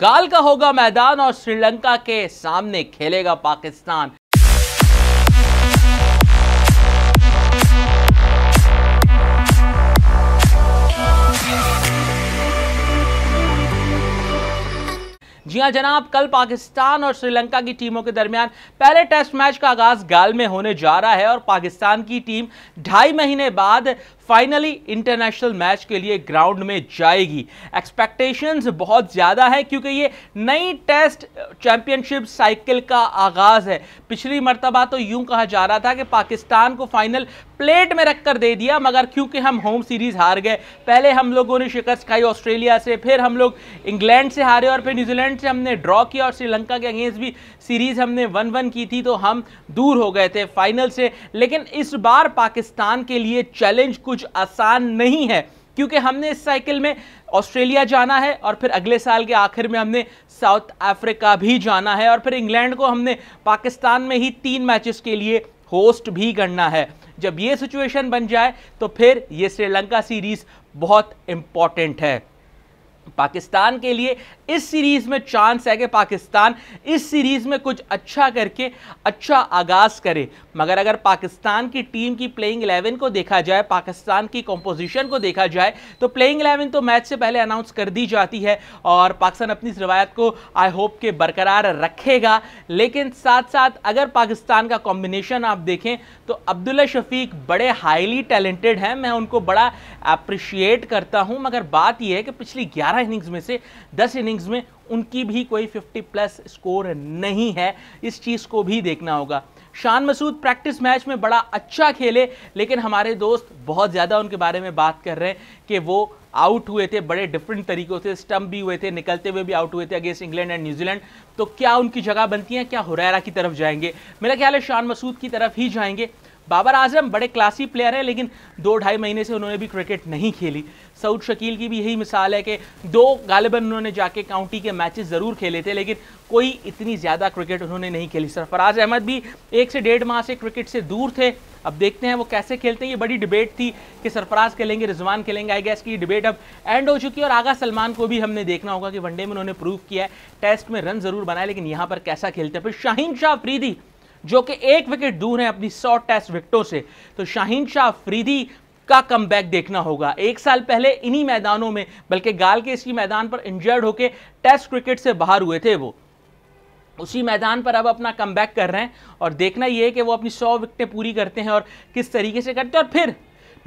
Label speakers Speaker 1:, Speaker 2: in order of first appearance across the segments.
Speaker 1: गाल का होगा मैदान और श्रीलंका के सामने खेलेगा पाकिस्तान जी हाँ जनाब कल पाकिस्तान और श्रीलंका की टीमों के दरमियान पहले टेस्ट मैच का आगाज गाल में होने जा रहा है और पाकिस्तान की टीम ढाई महीने बाद फाइनली इंटरनेशनल मैच के लिए ग्राउंड में जाएगी एक्सपेक्टेशंस बहुत ज़्यादा है क्योंकि ये नई टेस्ट चैंपियनशिप साइकिल का आगाज़ है पिछली मरतबा तो यूं कहा जा रहा था कि पाकिस्तान को फाइनल प्लेट में रख कर दे दिया मगर क्योंकि हम होम सीरीज़ हार गए पहले हम लोगों ने शिकस्त खाई ऑस्ट्रेलिया से फिर हम लोग इंग्लैंड से हारे और फिर न्यूजीलैंड से हमने ड्रॉ किया और श्रीलंका के अगेंस्ट भी सीरीज़ हमने वन वन की थी तो हम दूर हो गए थे फाइनल से लेकिन इस बार पाकिस्तान के लिए चैलेंज कुछ कुछ आसान नहीं है क्योंकि हमने इस साइकिल में ऑस्ट्रेलिया जाना है और फिर अगले साल के आखिर में हमने साउथ अफ्रीका भी जाना है और फिर इंग्लैंड को हमने पाकिस्तान में ही तीन मैचेस के लिए होस्ट भी करना है जब ये सिचुएशन बन जाए तो फिर ये श्रीलंका सीरीज़ बहुत इम्पॉर्टेंट है पाकिस्तान के लिए इस सीरीज़ में चांस है कि पाकिस्तान इस सीरीज़ में कुछ अच्छा करके अच्छा आगाज़ करे मगर अगर पाकिस्तान की टीम की प्लेइंग एलेवन को देखा जाए पाकिस्तान की कंपोजिशन को देखा जाए तो प्लेइंग एलेवन तो मैच से पहले अनाउंस कर दी जाती है और पाकिस्तान अपनी इस रवायत को आई होप के बरकरार रखेगा लेकिन साथ साथ अगर पाकिस्तान का कॉम्बिनेशन आप देखें तो अब्दुल्ला शफीक बड़े हाईली टैलेंटेड हैं मैं उनको बड़ा अप्रिशिएट करता हूँ मगर बात यह है कि पिछली ग्यारह ग्यारह इनिंग्स में से दस इनिंग्स में उनकी भी कोई फिफ्टी प्लस स्कोर नहीं है इस चीज़ को भी देखना होगा शान मसूद प्रैक्टिस मैच में बड़ा अच्छा खेले लेकिन हमारे दोस्त बहुत ज़्यादा उनके बारे में बात कर रहे हैं कि वो आउट हुए थे बड़े डिफरेंट तरीक़ों से स्टम्प भी हुए थे निकलते हुए भी आउट हुए थे अगेंस्ट इंग्लैंड एंड न्यूजीलैंड तो क्या उनकी जगह बनती है क्या हुरैरा की तरफ जाएंगे मेरा ख्याल है शान मसूद की तरफ ही जाएंगे बाबर आजम बड़े क्लासी प्लेयर हैं लेकिन दो ढाई महीने से उन्होंने भी क्रिकेट नहीं खेली सऊद शकील की भी यही मिसाल है कि दो गालिबन उन्होंने जाके काउंटी के मैचेस ज़रूर खेले थे लेकिन कोई इतनी ज़्यादा क्रिकेट उन्होंने नहीं खेली सरफराज अहमद भी एक से डेढ़ माह से क्रिकेट से दूर थे अब देखते हैं वो कैसे खेलते हैं ये बड़ी डिबेट थी कि सरफराज खेलेंगे रिजवान खेलेंगे आई गैस की डिबेट अब एंड हो चुकी है और आगा सलमान को भी हमने देखना होगा कि वनडे में उन्होंने प्रूव किया है टेस्ट में रन ज़रूर बनाए लेकिन यहाँ पर कैसा खेलते हैं फिर शाहीन शाह अफरीदी जो कि एक विकेट दूर है अपनी सौ टेस्ट विकेटों से तो शाहीन शाह फ्रीदी का कम देखना होगा एक साल पहले इन्हीं मैदानों में बल्कि गाल के इसी मैदान पर इंजर्ड होकर टेस्ट क्रिकेट से बाहर हुए थे वो उसी मैदान पर अब अपना कम कर रहे हैं और देखना ये है कि वो अपनी सौ विकटें पूरी करते हैं और किस तरीके से करते हैं और फिर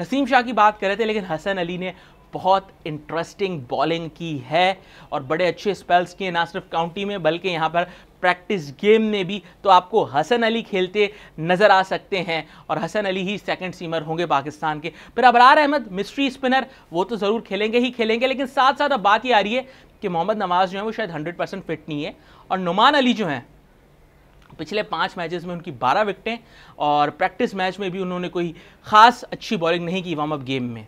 Speaker 1: नसीम शाह की बात कर रहे थे लेकिन हसन अली ने बहुत इंटरेस्टिंग बॉलिंग की है और बड़े अच्छे स्पेल्स किए ना सिर्फ काउंटी में बल्कि यहाँ पर प्रैक्टिस गेम में भी तो आपको हसन अली खेलते नज़र आ सकते हैं और हसन अली ही सेकंड सीमर होंगे पाकिस्तान के फिर अबरार अहमद मिस्ट्री स्पिनर वो तो ज़रूर खेलेंगे ही खेलेंगे लेकिन साथ साथ अब बात ये आ रही है कि मोहम्मद नवाज़ जो है वो शायद हंड्रेड परसेंट फिट नहीं है और नुमान अली जो हैं पिछले पाँच मैचेस में उनकी बारह विकटें और प्रैक्टिस मैच में भी उन्होंने कोई ख़ास अच्छी बॉलिंग नहीं की वार्म अप गेम में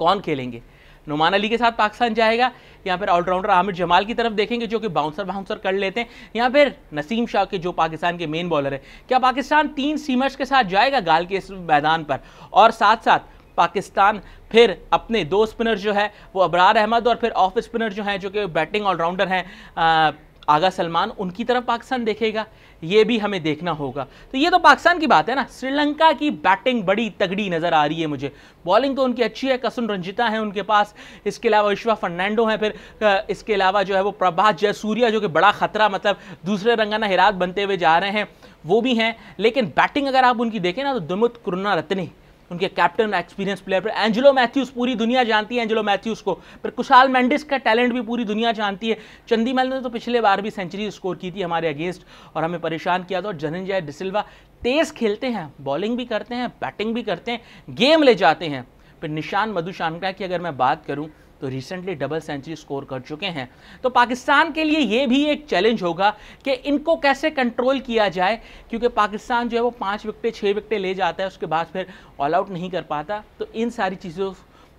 Speaker 1: कौन खेलेंगे नुमान अली के साथ पाकिस्तान जाएगा यहाँ पर ऑलराउंडर आमिर जमाल की तरफ देखेंगे जो कि बाउंसर बाउंसर कर लेते हैं या फिर नसीम शाह के जो पाकिस्तान के मेन बॉलर है क्या पाकिस्तान तीन सीमर्स के साथ जाएगा गाल के इस मैदान पर और साथ साथ पाकिस्तान फिर अपने दो स्पिनर जो है वो अबरार अहमद और फिर ऑफ स्पिनर जो हैं जो कि बैटिंग ऑलराउंडर हैं आगा सलमान उनकी तरफ पाकिस्तान देखेगा ये भी हमें देखना होगा तो ये तो पाकिस्तान की बात है ना श्रीलंका की बैटिंग बड़ी तगड़ी नज़र आ रही है मुझे बॉलिंग तो उनकी अच्छी है कसुन रंजिता है उनके पास इसके अलावा विश्वा फर्नांडो हैं फिर इसके अलावा जो है वो प्रभात जयसूर्या जो कि बड़ा खतरा मतलब दूसरे रंगाना हिरात बनते हुए जा रहे हैं वो भी हैं लेकिन बैटिंग अगर आप उनकी देखें ना तो दुमुत कुरुना रत्नी उनके कैप्टन एक्सपीरियंस प्लेयर पर एंजिलो मैथ्यूज पूरी दुनिया जानती है एंजिलो मैथ्यूज को पर कुशाल मैंडिस का टैलेंट भी पूरी दुनिया जानती है चंदी चंदीमल ने तो पिछले बार भी सेंचुरी स्कोर की थी हमारे अगेंस्ट और हमें परेशान किया था और जनंजय डिसिल्वा तेज़ खेलते हैं बॉलिंग भी करते हैं बैटिंग भी करते हैं गेम ले जाते हैं फिर निशान मधु शानका की अगर मैं बात करूँ तो रिसेंटली डबल सेंचुरी स्कोर कर चुके हैं तो पाकिस्तान के लिए ये भी एक चैलेंज होगा कि इनको कैसे कंट्रोल किया जाए क्योंकि पाकिस्तान जो है वो पाँच विकटें छः विकटें ले जाता है उसके बाद फिर ऑल आउट नहीं कर पाता तो इन सारी चीज़ों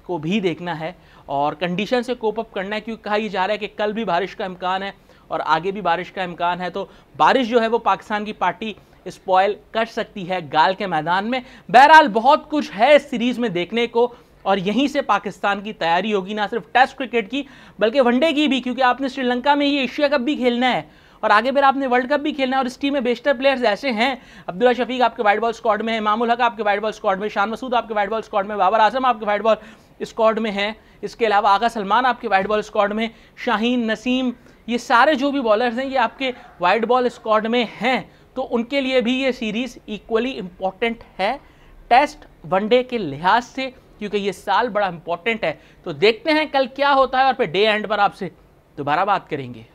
Speaker 1: को भी देखना है और कंडीशन से कोप अप करना है क्योंकि कहा ही जा रहा है कि कल भी बारिश का इम्कान है और आगे भी बारिश का इम्कान है तो बारिश जो है वो पाकिस्तान की पार्टी स्पॉयल कर सकती है गाल के मैदान में बहरहाल बहुत कुछ है इस सीरीज़ में देखने को और यहीं से पाकिस्तान की तैयारी होगी ना सिर्फ टेस्ट क्रिकेट की बल्कि वनडे की भी क्योंकि आपने श्रीलंका में ही एशिया कप भी खेलना है और आगे फिर आपने वर्ल्ड कप भी खेलना है और इस टीम में बेस्टर प्लेयर्स ऐसे हैं अब्दुल्ला शफीक आपके वाइट बॉल स्क्वाड में है मामूल हक आपके वाइट बॉल स्क्वाड में शान मसूद आपके वाइट बॉल स्क्वाड में बाबर आजम आपके वाइट बॉल स्क्वाड में है इसके अलावा आगा सलमान आपके वाइट बॉल स्क्वाड में शाहीन नसीम ये सारे जो भी बॉलर्स हैं ये आपके वाइट बॉल स्क्वाड में हैं तो उनके लिए भी ये सीरीज़ इक्वली इम्पॉर्टेंट है टेस्ट वनडे के लिहाज से क्योंकि ये साल बड़ा इंपॉर्टेंट है तो देखते हैं कल क्या होता है और फिर डे एंड पर आपसे दोबारा बात करेंगे